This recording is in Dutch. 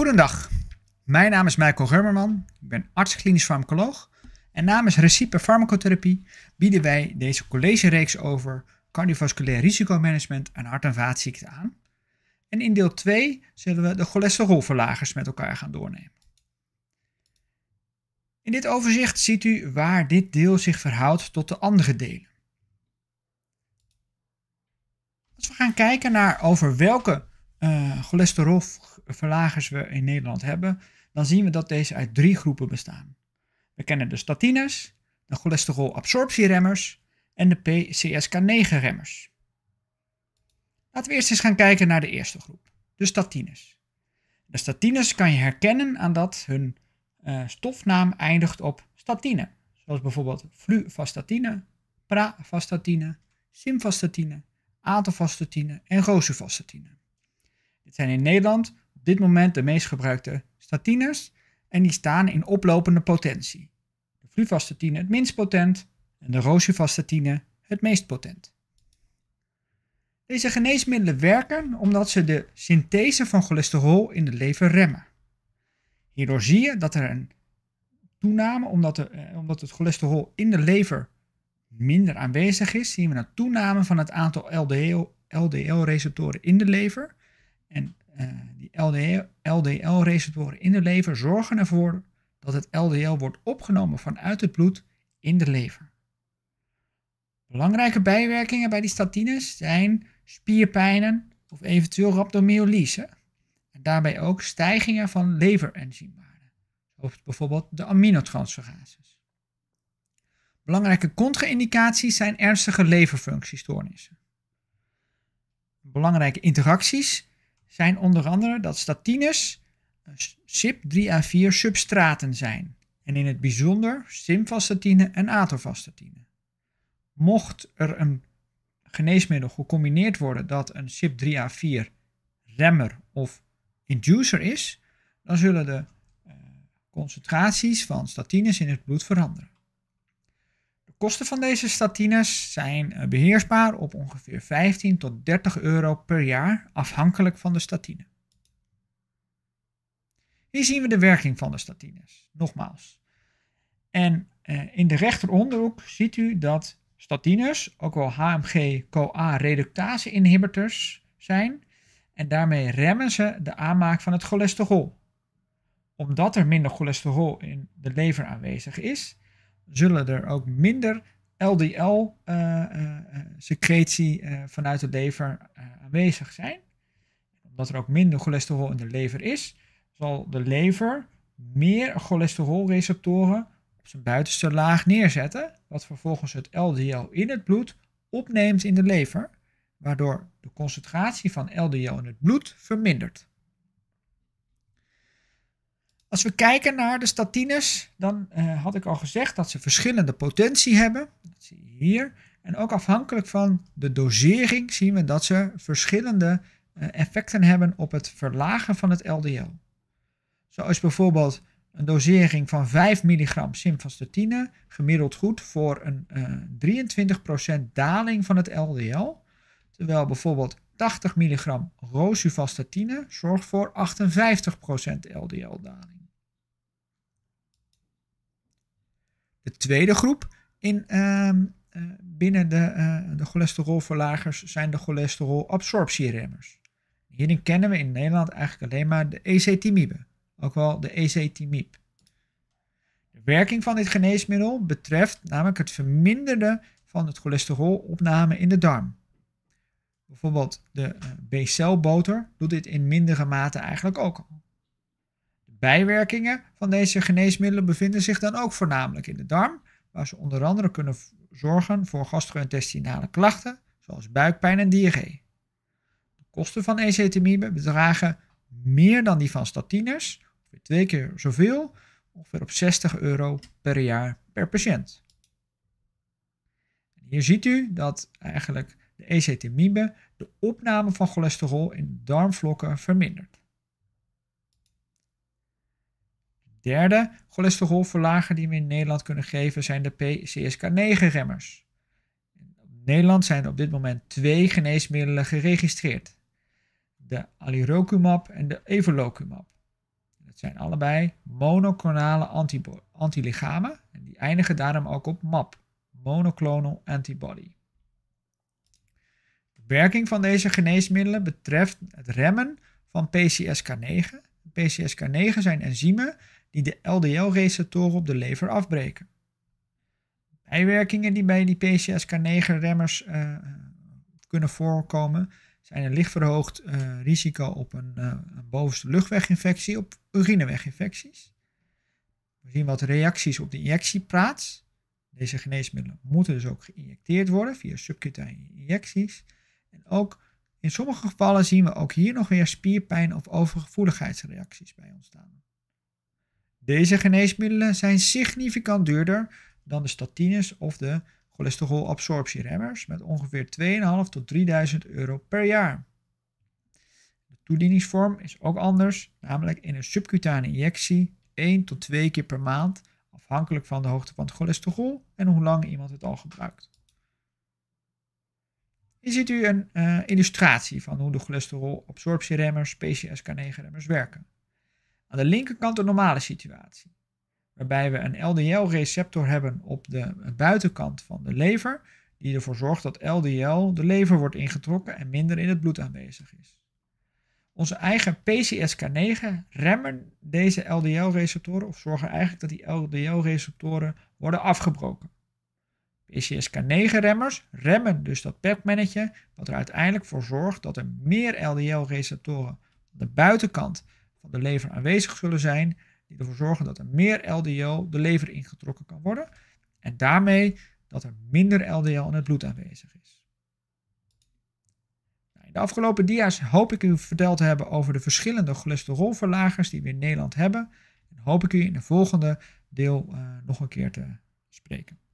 Goedendag, mijn naam is Michael Gurmerman, ik ben arts klinisch farmacoloog en namens Recipe Farmacotherapie bieden wij deze collegereeks over cardiovasculair risicomanagement en hart- en vaatziekten aan. En in deel 2 zullen we de cholesterolverlagers met elkaar gaan doornemen. In dit overzicht ziet u waar dit deel zich verhoudt tot de andere delen. Als we gaan kijken naar over welke uh, cholesterolverlagers we in Nederland hebben, dan zien we dat deze uit drie groepen bestaan. We kennen de statines, de cholesterolabsorptieremmers en de PCSK9-remmers. Laten we eerst eens gaan kijken naar de eerste groep, de statines. De statines kan je herkennen aan dat hun eh, stofnaam eindigt op statine, zoals bijvoorbeeld fluvastatine, pravastatine, simvastatine, atovastatine en rosuvastatine. Het zijn in Nederland op dit moment de meest gebruikte statines en die staan in oplopende potentie. De fluvastatine het minst potent en de rosuvastatine het meest potent. Deze geneesmiddelen werken omdat ze de synthese van cholesterol in de lever remmen. Hierdoor zie je dat er een toename, omdat, eh, omdat het cholesterol in de lever minder aanwezig is, zien we een toename van het aantal LDL, LDL-receptoren in de lever. En eh, die LDL-receptoren in de lever zorgen ervoor dat het LDL wordt opgenomen vanuit het bloed in de lever. Belangrijke bijwerkingen bij die statines zijn spierpijnen of eventueel rhabdomyolyse. En daarbij ook stijgingen van leverenzymwaarden, zoals bijvoorbeeld de aminotransferases. Belangrijke contra-indicaties zijn ernstige leverfunctiestoornissen. Belangrijke interacties zijn onder andere dat statines CYP3A4 substraten zijn en in het bijzonder simvastatine en atorvastatine. Mocht er een geneesmiddel gecombineerd worden dat een CYP3A4 remmer of inducer is, dan zullen de eh, concentraties van statines in het bloed veranderen kosten van deze statines zijn eh, beheersbaar op ongeveer 15 tot 30 euro per jaar, afhankelijk van de statine. Hier zien we de werking van de statines, nogmaals. En eh, in de rechteronderhoek ziet u dat statines, ook wel HMG-CoA-reductase-inhibitors zijn, en daarmee remmen ze de aanmaak van het cholesterol. Omdat er minder cholesterol in de lever aanwezig is, zullen er ook minder LDL-secretie eh, eh, eh, vanuit de lever aanwezig zijn. Omdat er ook minder cholesterol in de lever is, zal de lever meer cholesterolreceptoren op zijn buitenste laag neerzetten, wat vervolgens het LDL in het bloed opneemt in de lever, waardoor de concentratie van LDL in het bloed vermindert. Als we kijken naar de statines, dan eh, had ik al gezegd dat ze verschillende potentie hebben. Dat zie je hier. En ook afhankelijk van de dosering zien we dat ze verschillende eh, effecten hebben op het verlagen van het LDL. Zo is bijvoorbeeld een dosering van 5 milligram simvastatine gemiddeld goed voor een uh, eh, 23% daling van het LDL. Terwijl bijvoorbeeld 80 milligram rosuvastatine zorgt voor 58% LDL-daling. tweede groep in, ehm, eh, binnen de, eh, de cholesterolverlagers zijn de cholesterolabsorptieremmers. Hierin kennen we in Nederland eigenlijk alleen maar de ezetimibe, ook wel de ezetimib. De werking van dit geneesmiddel betreft namelijk het verminderen van het cholesterolopname in de darm. Bijvoorbeeld de eh, B-celboter doet dit in mindere mate eigenlijk ook Bijwerkingen van deze geneesmiddelen bevinden zich dan ook voornamelijk in de darm, waar ze onder andere kunnen zorgen voor gastrointestinale klachten, zoals buikpijn en diarree. De kosten van ezetimibe bedragen meer dan die van statines, ongeveer twee keer zoveel, ongeveer op 60 euro per jaar per patiënt. Hier ziet u dat eigenlijk de ezetimibe de opname van cholesterol in darmvlokken vermindert. Derde cholesterolverlager die we in Nederland kunnen geven zijn de PCSK9-remmers. In Nederland zijn op dit moment twee geneesmiddelen geregistreerd. De alirocumab en de evolocumab. Dat zijn allebei monoclonale antilichamen en die eindigen daarom ook op MAP, monoclonal antibody. De werking van deze geneesmiddelen betreft het remmen van PCSK9. PCSK9 zijn enzymen die de LDL-receptoren op de lever afbreken. Bijwerkingen die bij die PCSK9-remmers eh, kunnen voorkomen zijn een licht verhoogd eh, risico op een, eh, een, bovenste luchtweginfectie, op urineweginfecties. We zien wat reacties op de injectiepraats. Deze geneesmiddelen moeten dus ook geïnjecteerd worden via subcutane injecties. En ook in sommige gevallen zien we ook hier nog weer spierpijn of overgevoeligheidsreacties bij ontstaan. Deze geneesmiddelen zijn significant duurder dan de statines of de cholesterolabsorptieremmers met ongeveer 2.500 tot 3000 euro per jaar. De toedieningsvorm is ook anders, namelijk in een subcutane injectie 1 tot 2 keer per maand, afhankelijk van de hoogte van het cholesterol en hoe lang iemand het al gebruikt. Hier ziet u een eh, illustratie van hoe de cholesterolabsorptieremmers, PCSK9-remmers werken. Aan de linkerkant de normale situatie, waarbij we een LDL-receptor hebben op de buitenkant van de lever, die ervoor zorgt dat LDL de lever wordt ingetrokken en minder in het bloed aanwezig is. Onze eigen PCSK9 remmen deze LDL-receptoren of zorgen eigenlijk dat die LDL-receptoren worden afgebroken. PCSK9-remmers remmen dus dat pepmannetje, wat er uiteindelijk voor zorgt dat er meer LDL-receptoren aan de buitenkant van de lever aanwezig zullen zijn, die ervoor zorgen dat er meer LDL de lever ingetrokken kan worden en daarmee dat er minder LDL in het bloed aanwezig is. Nou, in de afgelopen dia's hoop ik u verteld te hebben over de verschillende cholesterolverlagers die we in Nederland hebben en hoop ik u in de volgende deel eh, nog een keer te spreken.